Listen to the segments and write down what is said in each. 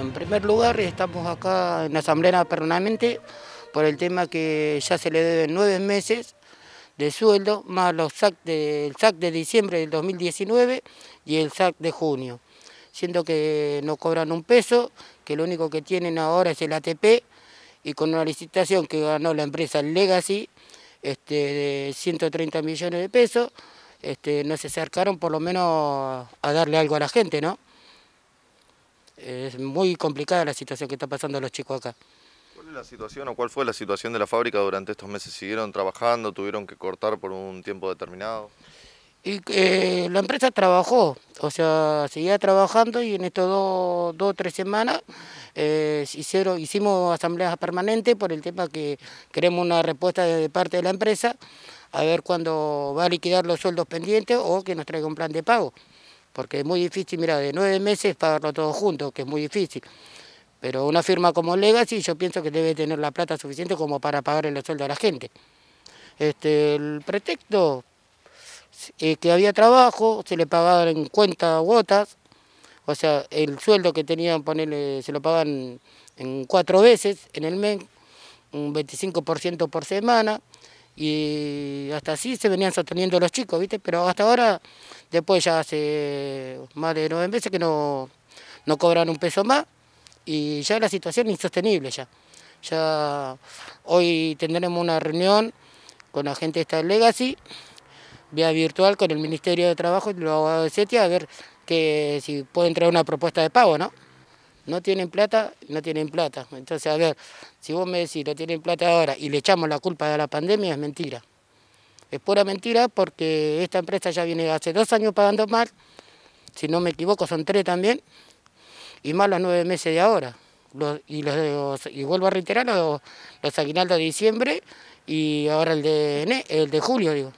en primer lugar estamos acá en la Asamblea permanente por el tema que ya se le deben nueve meses de sueldo, más los SAC de, el SAC de diciembre del 2019 y el SAC de junio. Siendo que no cobran un peso, que lo único que tienen ahora es el ATP, y con una licitación que ganó la empresa Legacy, este, de 130 millones de pesos, este, no se acercaron por lo menos a darle algo a la gente, ¿no? es muy complicada la situación que está pasando los chicos acá. ¿Cuál es la situación o cuál fue la situación de la fábrica durante estos meses? ¿Siguieron trabajando? ¿Tuvieron que cortar por un tiempo determinado? Y eh, la empresa trabajó, o sea, seguía trabajando y en estos dos o tres semanas eh, hicieron, hicimos asambleas permanentes por el tema que queremos una respuesta de parte de la empresa a ver cuándo va a liquidar los sueldos pendientes o que nos traiga un plan de pago porque es muy difícil, mira, de nueve meses pagarlo todo junto, que es muy difícil. Pero una firma como Legacy yo pienso que debe tener la plata suficiente como para pagar el sueldo a la gente. Este, el pretexto es eh, que había trabajo, se le pagaban en cuenta gotas, o sea, el sueldo que tenían, ponerle, se lo pagaban en cuatro veces en el mes, un 25% por semana, y hasta así se venían sosteniendo los chicos, ¿viste? Pero hasta ahora, después ya hace más de nueve meses que no, cobran un peso más y ya la situación es insostenible ya. Ya hoy tendremos una reunión con la gente de esta Legacy, vía virtual con el Ministerio de Trabajo y los abogados de Setia a ver que si pueden traer una propuesta de pago, ¿no? no tienen plata, no tienen plata. Entonces, a ver, si vos me decís, no tienen plata ahora y le echamos la culpa de la pandemia, es mentira. Es pura mentira porque esta empresa ya viene hace dos años pagando mal, si no me equivoco son tres también, y más los nueve meses de ahora. y, los, y vuelvo a reiterar los, los aguinaldos de diciembre y ahora el de, el de julio, digo.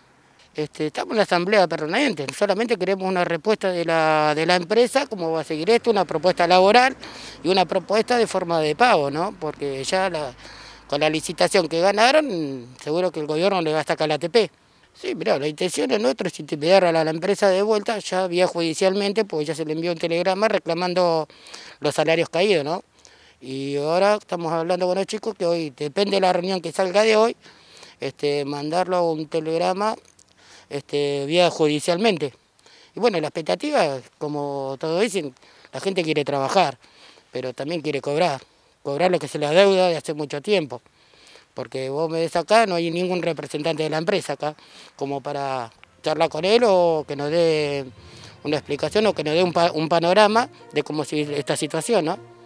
Este, estamos en la asamblea permanente, solamente queremos una respuesta de la, empresa, cómo va a seguir esto, una propuesta laboral y una propuesta de forma de pago, ¿no? Porque ya con la licitación que ganaron, seguro que el gobierno le va a sacar la ATP. Sí, mirá, la intención es nuestra es intimidar a la, empresa de vuelta, ya vía judicialmente, pues ya se le envió un telegrama reclamando los salarios caídos, ¿no? Y ahora estamos hablando con los chicos que hoy, depende de la reunión que salga de hoy, este, mandarlo un telegrama este, vía judicialmente. Y bueno, la expectativa, como todos dicen, la gente quiere trabajar, pero también quiere cobrar, cobrar lo que se le adeuda de hace mucho tiempo. Porque vos me ves acá, no hay ningún representante de la empresa acá, como para charlar con él o que nos dé una explicación o que nos dé un, un panorama de cómo es esta situación, ¿no?